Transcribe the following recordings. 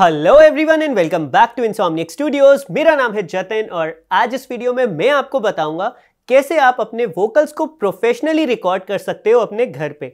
hello everyone and welcome back to Insomniac Studios मेरा नाम है जतिन और आज इस वीडियो में मैं आपको बताऊंगा कैसे आप अपने वोकल्स को प्रोफेशनली रिकॉर्ड कर सकते हो अपने घर पे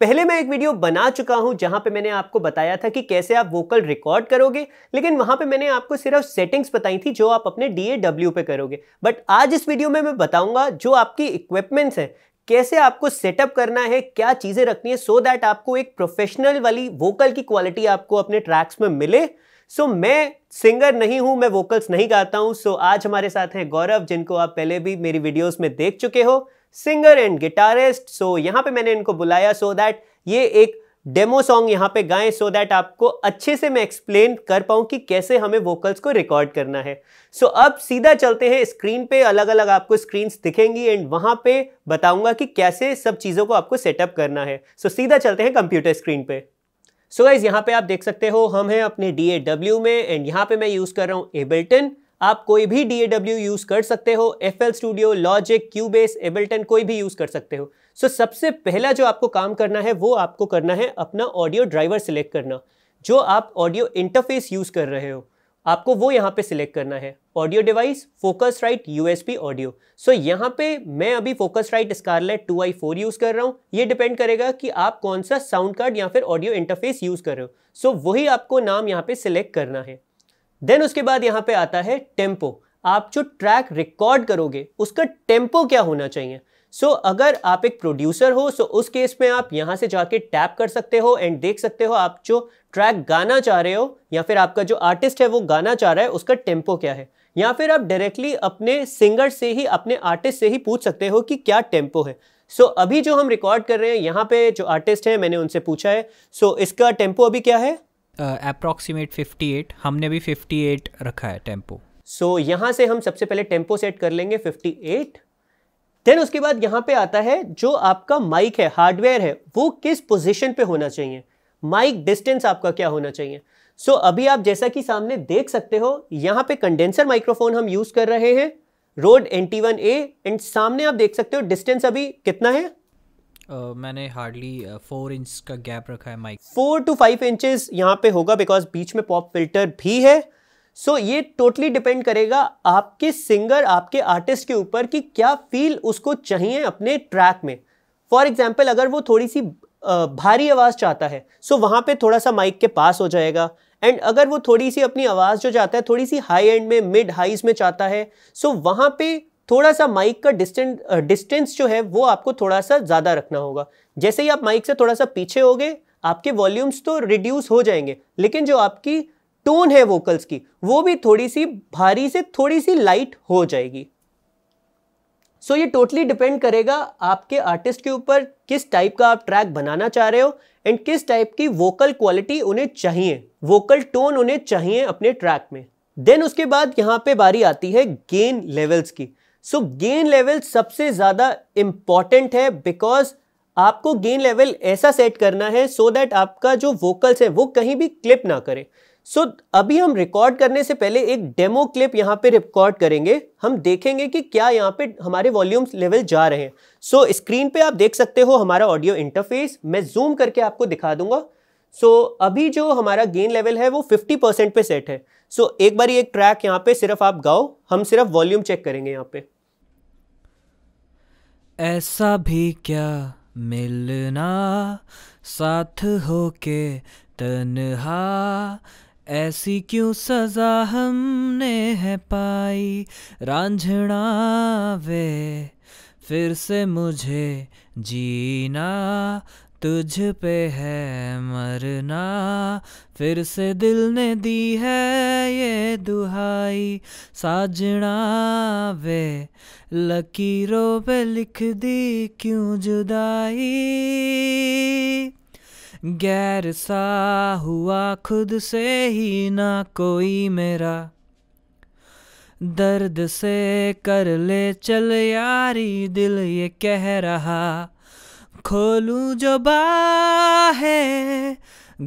पहले मैं एक वीडियो बना चुका हूं जहां पे मैंने आपको बताया था कि कैसे आप वोकल रिकॉर्ड करोगे लेकिन वहां पे मैंने आपको सिर्फ सेटिंग्स बताई थी जो आप अपने डी पे करोगे बट आज इस वीडियो में मैं बताऊंगा जो आपकी इक्विपमेंट्स हैं कैसे आपको सेटअप करना है क्या चीज़ें रखनी है सो so दैट आपको एक प्रोफेशनल वाली वोकल की क्वालिटी आपको अपने ट्रैक्स में मिले सो so, मैं सिंगर नहीं हूं मैं वोकल्स नहीं गाता हूं सो so, आज हमारे साथ हैं गौरव जिनको आप पहले भी मेरी वीडियोस में देख चुके हो सिंगर एंड गिटारिस्ट सो यहां पे मैंने इनको बुलाया सो so दैट ये एक डेमो सॉन्ग यहाँ पे गाएं सो so दैट आपको अच्छे से मैं एक्सप्लेन कर पाऊँ कि कैसे हमें वोकल्स को रिकॉर्ड करना है सो so, अब सीधा चलते हैं स्क्रीन पे अलग अलग आपको स्क्रीन दिखेंगी एंड वहाँ पे बताऊँगा कि कैसे सब चीज़ों को आपको सेटअप करना है सो so, सीधा चलते हैं कंप्यूटर स्क्रीन पे सो so, गाइज यहाँ पे आप देख सकते हो हम हैं अपने डी में एंड यहाँ पे मैं यूज़ कर रहा हूँ एबल्टन आप कोई भी डी यूज़ कर सकते हो F L studio Logic Cubase Ableton कोई भी यूज़ कर सकते हो सो so, सबसे पहला जो आपको काम करना है वो आपको करना है अपना ऑडियो ड्राइवर सिलेक्ट करना जो आप ऑडियो इंटरफेस यूज़ कर रहे हो आपको वो यहाँ पे सिलेक्ट करना है audio device Focusrite U audio so यहाँ पे मैं अभी Focusrite Scarlett two i four use कर रहा हूँ ये डिपेंड करेगा कि आप कौन सा साउंड कार्ड या फिर ऑडियो इंटरफेस यूज़ कर रहे हो सो so, वही आपको नाम यहाँ पे सिलेक्ट करना है देन उसके बाद यहाँ पे आता है टेम्पो आप जो ट्रैक रिकॉर्ड करोगे उसका टेम्पो क्या होना चाहिए सो so, अगर आप एक प्रोड्यूसर हो सो so उस केस में आप यहाँ से जाके टैप कर सकते हो एंड देख सकते हो आप जो ट्रैक गाना चाह रहे हो या फिर आपका जो आर्टिस्ट है वो गाना चाह रहा है उसका टेम्पो क्या है या फिर आप डायरेक्टली अपने सिंगर से ही अपने आर्टिस्ट से ही पूछ सकते हो कि क्या टेम्पो है सो so, अभी जो हम रिकॉर्ड कर रहे हैं यहाँ पे जो आर्टिस्ट है मैंने उनसे पूछा है सो so, इसका टेम्पो अभी क्या है अप्रॉक्सीमेट फिफ्टी एट हमने भी फिफ्टी एट रखा है टेम्पो सो so, यहाँ से हम सबसे पहले टेम्पो सेट कर लेंगे फिफ्टी एट देन उसके बाद यहाँ पे आता है जो आपका माइक है हार्डवेयर है वो किस पोजिशन पे होना चाहिए माइक डिस्टेंस आपका क्या होना चाहिए सो so, अभी आप जैसा कि सामने देख सकते हो यहाँ पे कंडेंसर माइक्रोफोन हम यूज कर रहे हैं Rode N T one A and सामने आप देख सकते हो डिस्टेंस अभी कितना है Uh, मैंने हार्डली फोर इंच का गैप रखा है mic four to five inches यहाँ पे होगा बिकॉज बीच में पॉप फिल्टर भी है सो so, ये टोटली डिपेंड करेगा आपके सिंगर आपके आर्टिस्ट के ऊपर कि क्या फील उसको चाहिए अपने ट्रैक में फॉर एग्जाम्पल अगर वो थोड़ी सी भारी आवाज़ चाहता है सो so वहाँ पे थोड़ा सा माइक के पास हो जाएगा एंड अगर वो थोड़ी सी अपनी आवाज़ जो चाहता है थोड़ी सी हाई एंड में मिड हाईज में चाहता है सो so वहाँ पे थोड़ा सा माइक का डिस्टेंस डिस्टेंस जो है वो आपको थोड़ा सा ज़्यादा रखना होगा जैसे ही आप माइक से थोड़ा सा पीछे होगे आपके वॉल्यूम्स तो रिड्यूस हो जाएंगे लेकिन जो आपकी टोन है वोकल्स की वो भी थोड़ी सी भारी से थोड़ी सी लाइट हो जाएगी सो so, ये टोटली डिपेंड करेगा आपके आर्टिस्ट के ऊपर किस टाइप का आप ट्रैक बनाना चाह रहे हो एंड किस टाइप की वोकल क्वालिटी उन्हें चाहिए वोकल टोन उन्हें चाहिए अपने ट्रैक में देन उसके बाद यहाँ पे बारी आती है गेन लेवल्स की सो गेन लेवल सबसे ज़्यादा इम्पॉर्टेंट है बिकॉज आपको गेन लेवल ऐसा सेट करना है सो so दैट आपका जो वोकल्स है वो कहीं भी क्लिप ना करे सो so, अभी हम रिकॉर्ड करने से पहले एक डेमो क्लिप यहाँ पे रिकॉर्ड करेंगे हम देखेंगे कि क्या यहाँ पे हमारे वॉल्यूम लेवल जा रहे हैं सो so, स्क्रीन पे आप देख सकते हो हमारा ऑडियो इंटरफेस मैं जूम करके आपको दिखा दूंगा सो so, अभी जो हमारा गेन लेवल है वो 50 परसेंट पे सेट है सो so, एक बार एक ट्रैक यहाँ पे सिर्फ आप गाओ हम सिर्फ वॉल्यूम चेक करेंगे यहाँ पे ऐसा भी क्या मिलना साथ होके तनहा ऐसी क्यों सजा हमने है पाई रांझणा वे फिर से मुझे जीना तुझ पे है मरना फिर से दिल ने दी है ये दुहाई साजना वे लकीरों पे लिख दी क्यों जुदाई गैर सा हुआ खुद से ही ना कोई मेरा दर्द से कर ले चल यारी दिल ये कह रहा खोलूं जो बाहे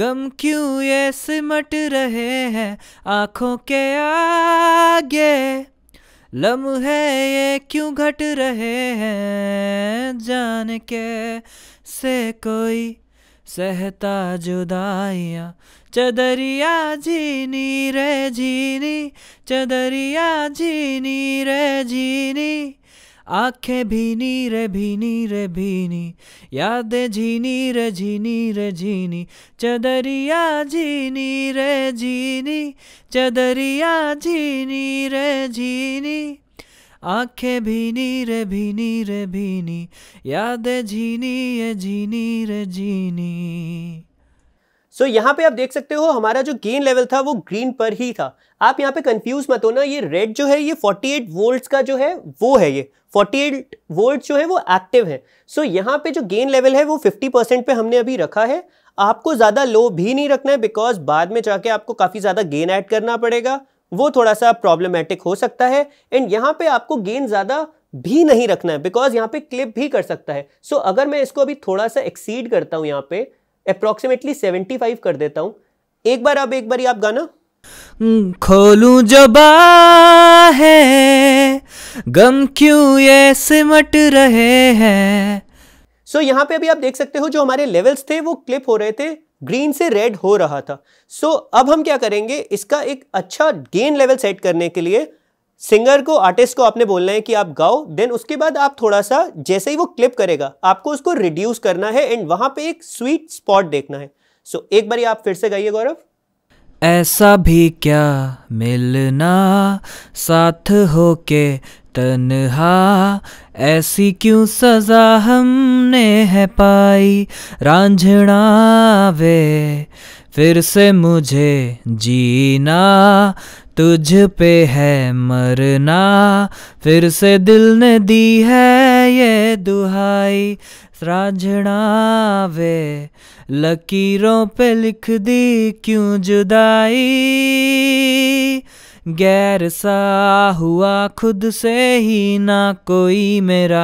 गम क्यों ये सिमट रहे हैं आँखों के आगे लम्हे ये क्यों घट रहे हैं जान के से कोई सहता जुदाइया चदरिया जीनी रे जीनी चदरिया जीनी रे जीनी आंखें भीनी रे भीनी रे भीनी यादें जीनी रे जीनी रे जीनी चदरिया जीनी रे जीनी चदरिया जीनी रे जीनी आंखें भीनी रे भीनी रे भीनी याद झीनी ये झीनी रे झीनी सो so, यहाँ पे आप देख सकते हो हमारा जो गेन लेवल था वो ग्रीन पर ही था आप यहाँ पे कंफ्यूज मत होना ये रेड जो है ये 48 वोल्ट्स का जो है वो है ये 48 वोल्ट जो है वो एक्टिव है सो so, यहाँ पे जो गेन लेवल है वो 50 परसेंट पे हमने अभी रखा है आपको ज़्यादा लो भी नहीं रखना है बिकॉज बाद में जाके आपको काफ़ी ज़्यादा गेन ऐड करना पड़ेगा वो थोड़ा सा प्रॉब्लमेटिक हो सकता है एंड यहाँ पे आपको गेंद ज़्यादा भी नहीं रखना है बिकॉज यहाँ पे क्लिप भी कर सकता है सो so, अगर मैं इसको अभी थोड़ा सा एक्सीड करता हूँ यहाँ पे अप्रॉक्सीमेटली 75 कर देता हूँ एक बार अब एक ही आप गाना hmm, खोलू जबा है गम क्यों ये सिमट रहे हैं सो so, यहाँ पे अभी आप देख सकते हो जो हमारे लेवल्स थे वो क्लिप हो रहे थे ग्रीन से रेड हो रहा था सो so, अब हम क्या करेंगे इसका एक अच्छा गेन लेवल सेट करने के लिए सिंगर को आर्टिस्ट को आपने बोलना है कि आप गाओ देन उसके बाद आप थोड़ा सा जैसे ही वो क्लिप करेगा आपको उसको रिड्यूस करना है एंड वहां पे एक स्वीट स्पॉट देखना है सो so, एक बार आप फिर से गाइए गौरव ऐसा भी क्या मिलना साथ होके तनहा ऐसी क्यों सजा हमने है पाई रांझणा वे फिर से मुझे जीना तुझ पे है मरना फिर से दिल ने दी है ये दुहाई रांझणा वे लकीरों पे लिख दी क्यों जुदाई गैर सा हुआ खुद से ही ना कोई मेरा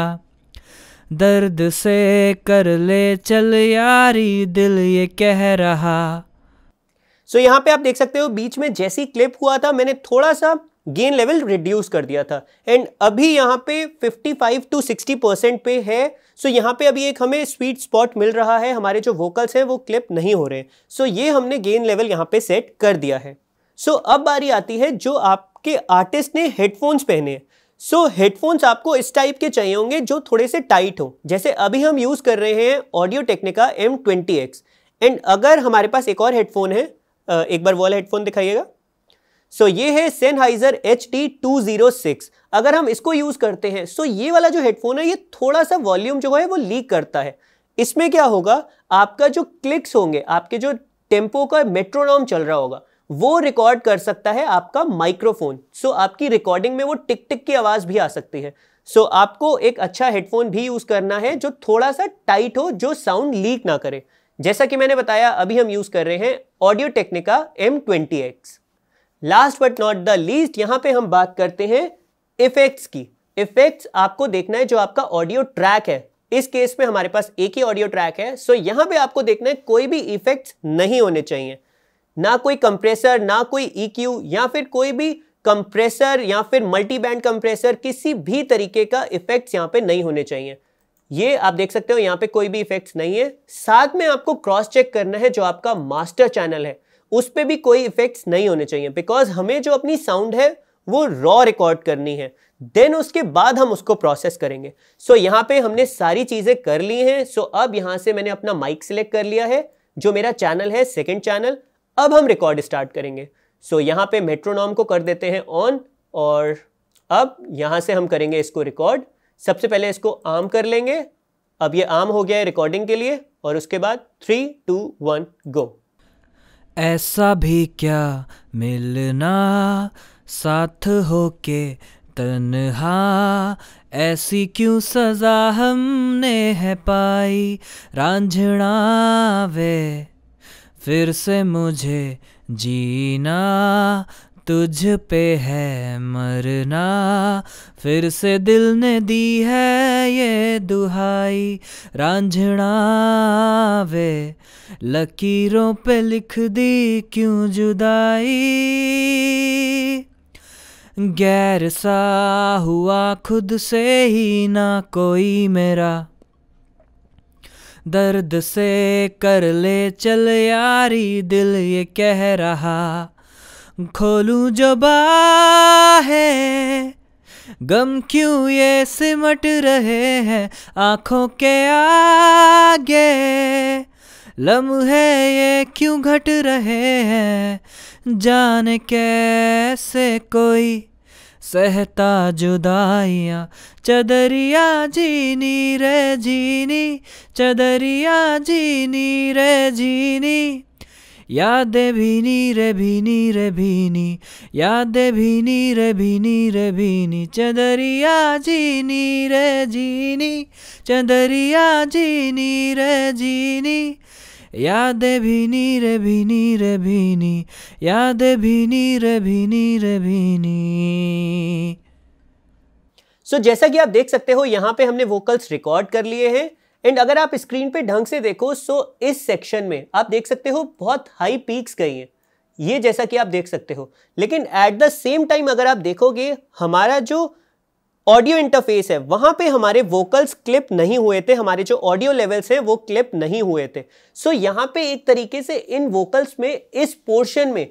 दर्द से कर ले चल यारी दिल ये कह रहा सो so, यहाँ पे आप देख सकते हो बीच में जैसी क्लिप हुआ था मैंने थोड़ा सा गेन लेवल रिड्यूस कर दिया था एंड अभी यहाँ पे 55 टू 60 परसेंट पे है सो so यहाँ पे अभी एक हमें स्वीट स्पॉट मिल रहा है हमारे जो वोकल्स हैं वो क्लिप नहीं हो रहे सो so ये हमने गेन लेवल यहाँ पे सेट कर दिया है सो so, अब बारी आती है जो आपके आर्टिस्ट ने हेडफोन्स पहने हैं सो so, हेडफोन्स आपको इस टाइप के चाहिए होंगे जो थोड़े से टाइट हो जैसे अभी हम यूज़ कर रहे हैं audio Technica M twenty X and अगर हमारे पास एक और हेडफोन है एक बार वॉल हेडफोन दिखाइएगा सो so, ये है Sennheiser H D two zero six अगर हम इसको यूज़ करते हैं सो so ये वाला जो हेडफोन है ये थोड़ा सा वॉल्यूम जो है वो लीक करता है इसमें क्या होगा आपका जो क्लिक्स होंगे आपके जो टेम्पो का मेट्रोनॉम चल रहा होगा वो रिकॉर्ड कर सकता है आपका माइक्रोफोन सो आपकी रिकॉर्डिंग में वो टिक टिक की आवाज़ भी आ सकती है सो so, आपको एक अच्छा हेडफोन भी यूज़ करना है जो थोड़ा सा टाइट हो जो साउंड लीक ना करे जैसा कि मैंने बताया अभी हम यूज़ कर रहे हैं audio Technica M twenty X last but not the least यहां पे हम बात करते हैं इफेक्ट्स की इफेक्ट्स आपको देखना है जो आपका ऑडियो ट्रैक है इस केस में हमारे पास एक ही ऑडियो ट्रैक है सो यहां पे आपको देखना है कोई भी इफेक्ट्स नहीं होने चाहिए ना कोई कंप्रेसर ना कोई ईक्यू e या फिर कोई भी कंप्रेसर या फिर मल्टी बैंड कंप्रेसर किसी भी तरीके का इफेक्ट्स यहाँ पे नहीं होने चाहिए ये आप देख सकते हो यहाँ पे कोई भी इफेक्ट्स नहीं है साथ में आपको क्रॉस चेक करना है जो आपका मास्टर चैनल है उस पर भी कोई इफेक्ट्स नहीं होने चाहिए बिकॉज हमें जो अपनी साउंड है वो रॉ रिकॉर्ड करनी है देन उसके बाद हम उसको प्रोसेस करेंगे सो so, यहाँ पे हमने सारी चीज़ें कर ली हैं सो so, अब यहाँ से मैंने अपना माइक सिलेक्ट कर लिया है जो मेरा चैनल है सेकेंड चैनल अब हम रिकॉर्ड स्टार्ट करेंगे सो so, यहाँ पे मेट्रोनॉम को कर देते हैं ऑन और अब यहाँ से हम करेंगे इसको रिकॉर्ड सबसे पहले इसको आम कर लेंगे अब ये आम हो गया है रिकॉर्डिंग के लिए और उसके बाद थ्री टू वन गो ऐसा भी क्या मिलना साथ हो के तनहा ऐसी क्यों सजा हमने है पाई रांझणा वे फिर से मुझे जीना तुझ पे है मरना फिर से दिल ने दी है ये दुहाई रांझणा वे लकीरों पे लिख दी क्यों जुदाई गैर सा हुआ खुद से ही ना कोई मेरा दर्द से कर ले चल यारी दिल ये कह रहा खोलू जो है गम क्यों ये सिमट रहे हैं आंखों के आगे लम्हे ये क्यों घट रहे हैं जान कैसे कोई सहता जुदाइया चदरिया जीनी रे जीनी चदरिया जीनी रे जीनी याद भीनी रे भीनी रे भीनी याद भीनी रे भीनी रे भीनी चदरिया जीनी रे जीनी चदरिया जीनी रे जीनी यादें भीनी रे भीनी रे भीनी यादें भीनी रे भीनी रे भीनी सो so, जैसा कि आप देख सकते हो यहाँ पे हमने वोकल्स रिकॉर्ड कर लिए हैं एंड अगर आप स्क्रीन पे ढंग से देखो सो so इस सेक्शन में आप देख सकते हो बहुत हाई पीक्स गई हैं ये जैसा कि आप देख सकते हो लेकिन एट द सेम टाइम अगर आप देखोगे हमारा जो ऑडियो इंटरफेस है वहां पे हमारे वोकल्स क्लिप नहीं हुए थे हमारे जो ऑडियो लेवल्स है वो क्लिप नहीं हुए थे सो so, यहाँ पे एक तरीके से इन वोकल्स में इस पोर्शन में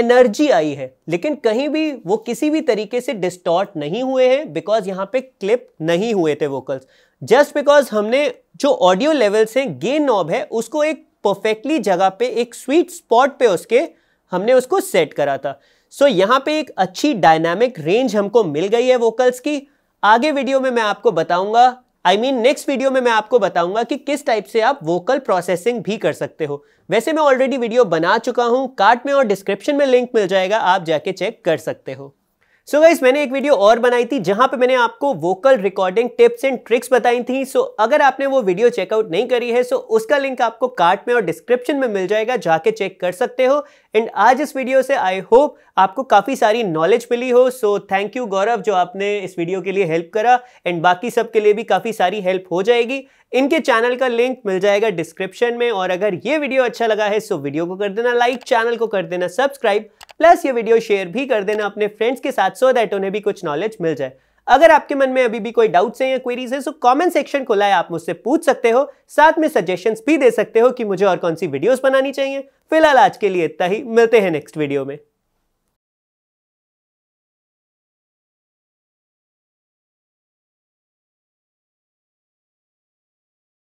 एनर्जी आई है लेकिन कहीं भी वो किसी भी तरीके से डिस्टॉर्ट नहीं हुए हैं बिकॉज यहाँ पे क्लिप नहीं हुए थे वोकल्स जस्ट बिकॉज हमने जो ऑडियो लेवल्स हैं गेन नॉब है उसको एक परफेक्टली जगह पे एक स्वीट स्पॉट पे उसके हमने उसको सेट करा था सो so, यहाँ पे एक अच्छी डायनामिक रेंज हमको मिल गई है वोकल्स की आगे वीडियो में मैं आपको बताऊंगा आई मीन नेक्स्ट वीडियो में मैं आपको बताऊंगा कि किस टाइप से आप वोकल प्रोसेसिंग भी कर सकते हो वैसे मैं ऑलरेडी वीडियो बना चुका हूं कार्ट में और डिस्क्रिप्शन में लिंक मिल जाएगा आप जाके चेक कर सकते हो सो so गाइस मैंने एक वीडियो और बनाई थी जहां पे मैंने आपको vocal recording tips and tricks बताई थी सो so अगर आपने वो वीडियो चेकआउट नहीं करी है सो so उसका लिंक आपको कार्ट में और डिस्क्रिप्शन में मिल जाएगा जाके चेक कर सकते हो एंड आज इस वीडियो से आई होप आपको काफ़ी सारी नॉलेज मिली हो सो थैंक यू गौरव जो आपने इस वीडियो के लिए हेल्प करा एंड बाकी सब के लिए भी काफ़ी सारी हेल्प हो जाएगी इनके चैनल का लिंक मिल जाएगा डिस्क्रिप्शन में और अगर ये वीडियो अच्छा लगा है सो वीडियो को कर देना लाइक चैनल को कर देना सब्सक्राइब प्लस ये वीडियो शेयर भी कर देना अपने फ्रेंड्स के साथ सो दैट उन्हें भी कुछ नॉलेज मिल जाए अगर आपके मन में अभी भी कोई डाउट्स हैं या क्वेरीज है तो कमेंट सेक्शन खुला है आप मुझसे पूछ सकते हो साथ में सजेशंस भी दे सकते हो कि मुझे और कौन सी वीडियोस बनानी चाहिए फिलहाल आज के लिए इतना ही मिलते हैं नेक्स्ट वीडियो में